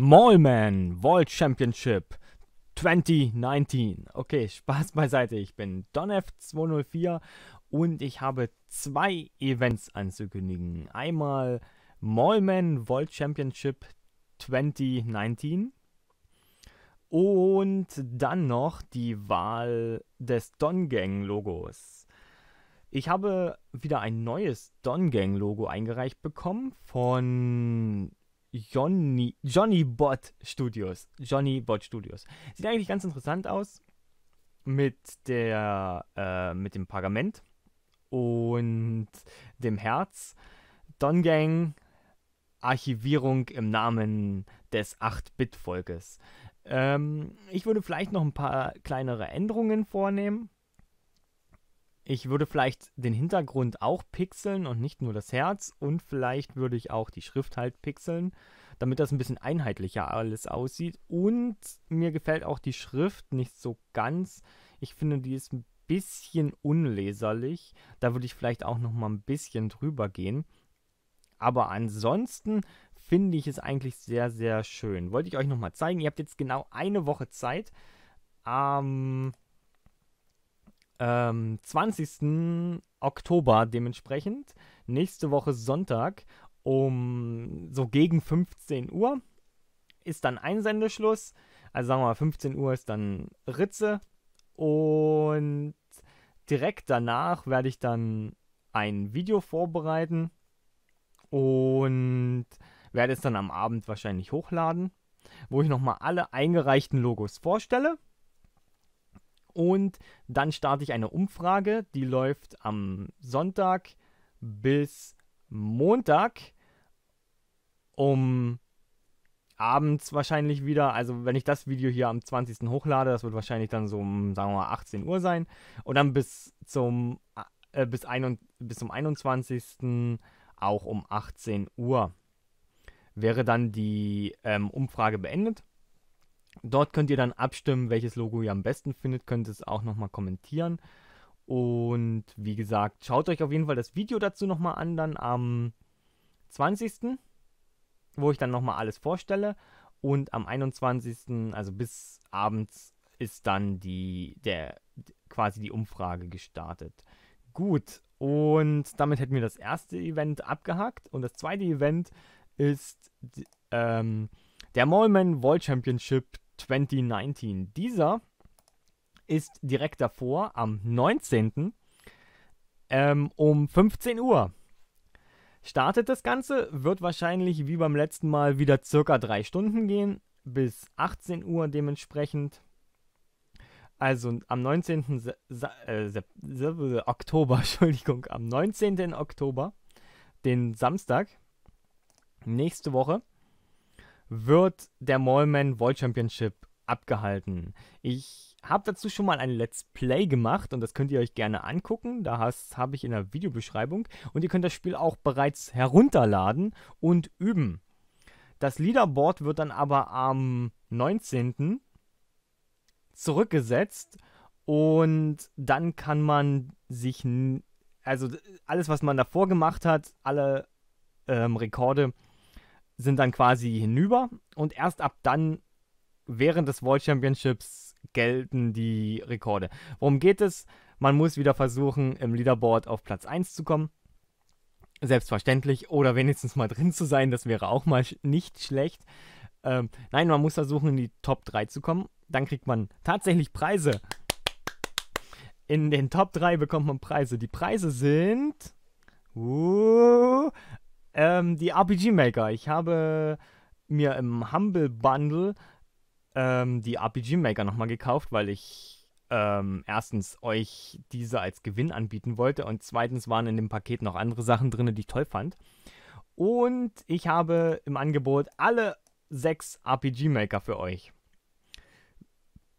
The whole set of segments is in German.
Mallman World Championship 2019. Okay, Spaß beiseite. Ich bin Donf204 und ich habe zwei Events anzukündigen. Einmal Mallman World Championship 2019 und dann noch die Wahl des Don Gang Logos. Ich habe wieder ein neues Don Gang Logo eingereicht bekommen von Johnny, Johnny Bot Studios. Johnny Bot Studios. Sieht eigentlich ganz interessant aus mit der äh, mit dem Pergament und dem Herz. Don Gang Archivierung im Namen des 8-Bit-Volkes. Ähm, ich würde vielleicht noch ein paar kleinere Änderungen vornehmen. Ich würde vielleicht den Hintergrund auch pixeln und nicht nur das Herz und vielleicht würde ich auch die Schrift halt pixeln, damit das ein bisschen einheitlicher alles aussieht. Und mir gefällt auch die Schrift nicht so ganz. Ich finde, die ist ein bisschen unleserlich. Da würde ich vielleicht auch noch mal ein bisschen drüber gehen. Aber ansonsten finde ich es eigentlich sehr, sehr schön. Wollte ich euch noch mal zeigen. Ihr habt jetzt genau eine Woche Zeit. Ähm, ähm, 20. Oktober dementsprechend. Nächste Woche Sonntag um so gegen 15 Uhr ist dann Einsendeschluss. Also sagen wir mal, 15 Uhr ist dann Ritze. Und direkt danach werde ich dann ein Video vorbereiten und werde es dann am Abend wahrscheinlich hochladen, wo ich nochmal alle eingereichten Logos vorstelle und dann starte ich eine Umfrage, die läuft am Sonntag bis Montag um abends wahrscheinlich wieder. Also wenn ich das Video hier am 20. hochlade, das wird wahrscheinlich dann so um, sagen wir mal, 18 Uhr sein. Und dann bis zum äh, bis, ein, bis zum 21. auch um 18 Uhr wäre dann die ähm, Umfrage beendet. Dort könnt ihr dann abstimmen, welches Logo ihr am besten findet, könnt es auch nochmal kommentieren. Und wie gesagt, schaut euch auf jeden Fall das Video dazu nochmal an, dann am 20., wo ich dann nochmal alles vorstelle. Und am 21., also bis abends, ist dann die, der, quasi die Umfrage gestartet. Gut, und damit hätten wir das erste Event abgehakt. Und das zweite Event ist ähm, der Mallman World Championship 2019. Dieser ist direkt davor am 19. Ähm, um 15 Uhr. Startet das Ganze, wird wahrscheinlich wie beim letzten Mal wieder circa drei Stunden gehen, bis 18 Uhr dementsprechend. Also am 19. Se Se äh, Se Oktober, Entschuldigung, am 19. Oktober, den Samstag, nächste Woche, wird der Mallman World Championship abgehalten. Ich habe dazu schon mal ein Let's Play gemacht und das könnt ihr euch gerne angucken. Da habe ich in der Videobeschreibung und ihr könnt das Spiel auch bereits herunterladen und üben. Das Leaderboard wird dann aber am 19. zurückgesetzt und dann kann man sich, also alles, was man davor gemacht hat, alle ähm, Rekorde sind dann quasi hinüber und erst ab dann, während des World Championships, gelten die Rekorde. Worum geht es? Man muss wieder versuchen, im Leaderboard auf Platz 1 zu kommen. Selbstverständlich. Oder wenigstens mal drin zu sein. Das wäre auch mal nicht schlecht. Ähm, nein, man muss versuchen, in die Top 3 zu kommen. Dann kriegt man tatsächlich Preise. In den Top 3 bekommt man Preise. Die Preise sind. Uh, ähm, die RPG Maker. Ich habe mir im Humble Bundle ähm, die RPG Maker nochmal gekauft, weil ich ähm, erstens euch diese als Gewinn anbieten wollte und zweitens waren in dem Paket noch andere Sachen drin, die ich toll fand. Und ich habe im Angebot alle sechs RPG Maker für euch.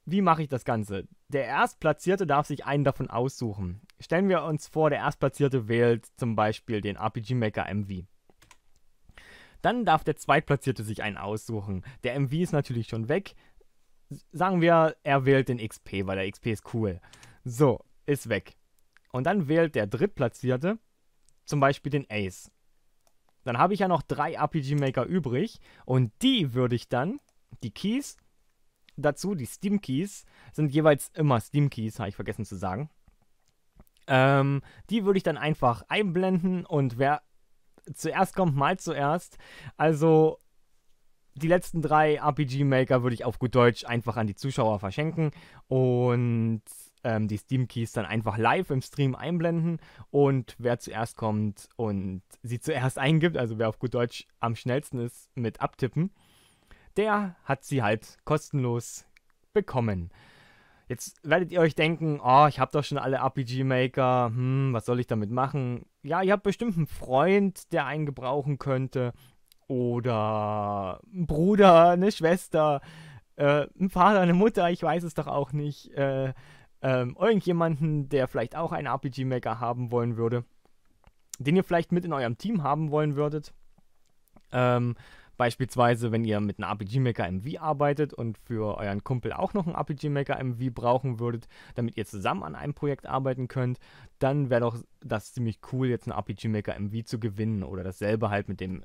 Wie mache ich das Ganze? Der Erstplatzierte darf sich einen davon aussuchen. Stellen wir uns vor, der Erstplatzierte wählt zum Beispiel den RPG Maker MV. Dann darf der Zweitplatzierte sich einen aussuchen. Der MV ist natürlich schon weg. Sagen wir, er wählt den XP, weil der XP ist cool. So, ist weg. Und dann wählt der Drittplatzierte zum Beispiel den Ace. Dann habe ich ja noch drei RPG Maker übrig und die würde ich dann, die Keys dazu, die Steam Keys, sind jeweils immer Steam Keys, habe ich vergessen zu sagen. Ähm, die würde ich dann einfach einblenden und wer zuerst kommt mal zuerst. Also die letzten drei RPG-Maker würde ich auf gut Deutsch einfach an die Zuschauer verschenken und ähm, die Steam-Keys dann einfach live im Stream einblenden und wer zuerst kommt und sie zuerst eingibt, also wer auf gut Deutsch am schnellsten ist mit abtippen, der hat sie halt kostenlos bekommen. Jetzt werdet ihr euch denken, oh, ich habe doch schon alle RPG-Maker, hm, was soll ich damit machen? Ja, ihr habt bestimmt einen Freund, der einen gebrauchen könnte. Oder einen Bruder, eine Schwester, äh, einen Vater, eine Mutter, ich weiß es doch auch nicht. Äh, äh, irgendjemanden, der vielleicht auch einen RPG-Maker haben wollen würde. Den ihr vielleicht mit in eurem Team haben wollen würdet. Ähm, Beispielsweise, wenn ihr mit einem RPG-Maker MV arbeitet und für euren Kumpel auch noch einen RPG-Maker MV brauchen würdet, damit ihr zusammen an einem Projekt arbeiten könnt, dann wäre doch das ziemlich cool, jetzt einen RPG-Maker MV zu gewinnen oder dasselbe halt mit dem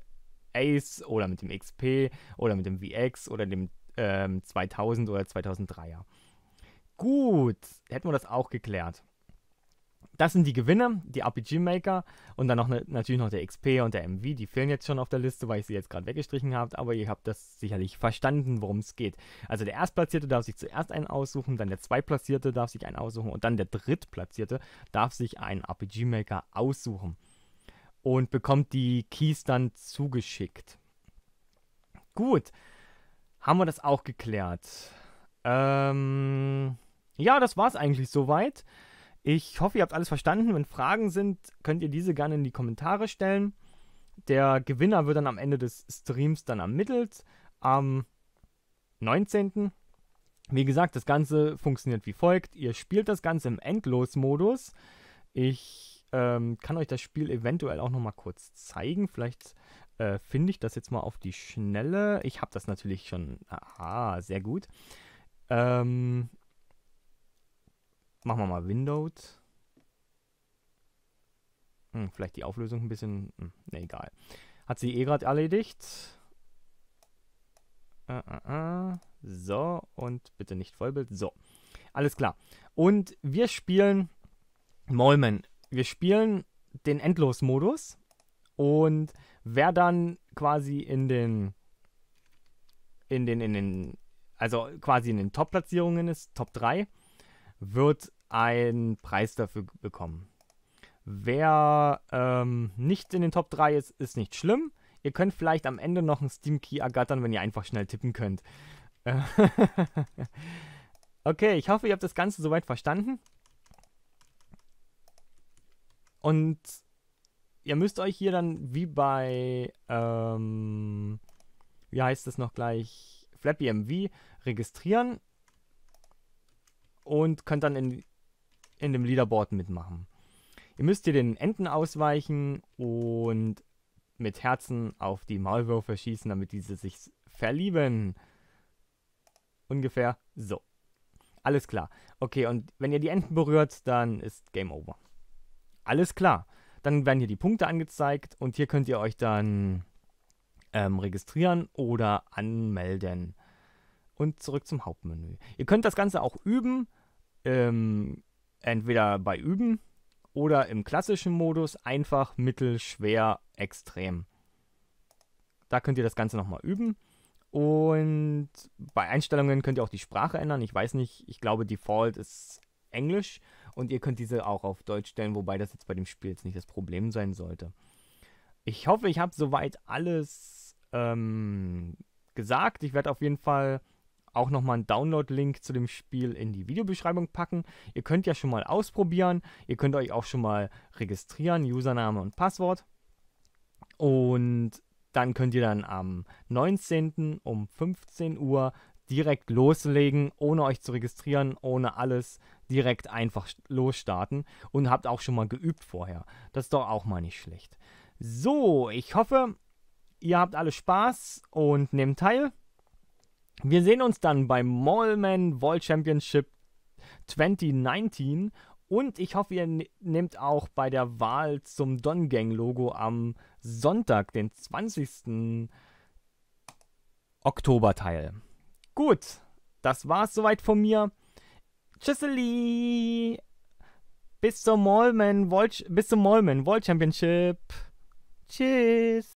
Ace oder mit dem XP oder mit dem VX oder dem ähm, 2000 oder 2003er. Gut, hätten wir das auch geklärt. Das sind die Gewinner, die RPG-Maker und dann noch ne, natürlich noch der XP und der MV. Die fehlen jetzt schon auf der Liste, weil ich sie jetzt gerade weggestrichen habe, aber ihr habt das sicherlich verstanden, worum es geht. Also der Erstplatzierte darf sich zuerst einen aussuchen, dann der Zweitplatzierte darf sich einen aussuchen und dann der Drittplatzierte darf sich einen RPG-Maker aussuchen und bekommt die Keys dann zugeschickt. Gut, haben wir das auch geklärt. Ähm, ja, das war es eigentlich soweit. Ich hoffe, ihr habt alles verstanden. Wenn Fragen sind, könnt ihr diese gerne in die Kommentare stellen. Der Gewinner wird dann am Ende des Streams dann ermittelt. Am 19. Wie gesagt, das Ganze funktioniert wie folgt. Ihr spielt das Ganze im Endlosmodus. Ich ähm, kann euch das Spiel eventuell auch nochmal kurz zeigen. Vielleicht äh, finde ich das jetzt mal auf die Schnelle. Ich habe das natürlich schon. Aha, sehr gut. Ähm, Machen wir mal Windows. Hm, vielleicht die Auflösung ein bisschen. Hm, ne, egal. Hat sie eh gerade erledigt. Äh, äh, äh. So, und bitte nicht Vollbild. So, alles klar. Und wir spielen Molmen. Wir spielen den Endlos-Modus. Und wer dann quasi in den, in den, in den, also quasi in den Top-Platzierungen ist, Top 3, wird einen Preis dafür bekommen. Wer ähm, nicht in den Top 3 ist, ist nicht schlimm. Ihr könnt vielleicht am Ende noch einen Steam Key ergattern, wenn ihr einfach schnell tippen könnt. okay, ich hoffe, ihr habt das Ganze soweit verstanden. Und ihr müsst euch hier dann wie bei, ähm, wie heißt das noch gleich, FlappyMV registrieren und könnt dann in in dem Leaderboard mitmachen. Ihr müsst hier den Enten ausweichen und mit Herzen auf die Maulwürfe schießen, damit diese sich verlieben. Ungefähr so. Alles klar. Okay, und wenn ihr die Enten berührt, dann ist Game Over. Alles klar. Dann werden hier die Punkte angezeigt und hier könnt ihr euch dann ähm, registrieren oder anmelden. Und zurück zum Hauptmenü. Ihr könnt das Ganze auch üben. Ähm, entweder bei Üben oder im klassischen Modus einfach, mittel, schwer, extrem. Da könnt ihr das Ganze nochmal üben. Und bei Einstellungen könnt ihr auch die Sprache ändern. Ich weiß nicht, ich glaube Default ist Englisch und ihr könnt diese auch auf Deutsch stellen, wobei das jetzt bei dem Spiel jetzt nicht das Problem sein sollte. Ich hoffe, ich habe soweit alles ähm, gesagt. Ich werde auf jeden Fall auch nochmal einen Download-Link zu dem Spiel in die Videobeschreibung packen. Ihr könnt ja schon mal ausprobieren. Ihr könnt euch auch schon mal registrieren, Username und Passwort. Und dann könnt ihr dann am 19. um 15 Uhr direkt loslegen, ohne euch zu registrieren, ohne alles, direkt einfach losstarten und habt auch schon mal geübt vorher. Das ist doch auch mal nicht schlecht. So, ich hoffe, ihr habt alle Spaß und nehmt teil. Wir sehen uns dann beim Mallman World Championship 2019 und ich hoffe, ihr ne-, nehmt auch bei der Wahl zum Don Gang Logo am Sonntag, den 20. Oktober teil. Gut, das war's soweit von mir. Tschüsseli! Bis zum Mallman World, bis zum Mallman World Championship. Tschüss!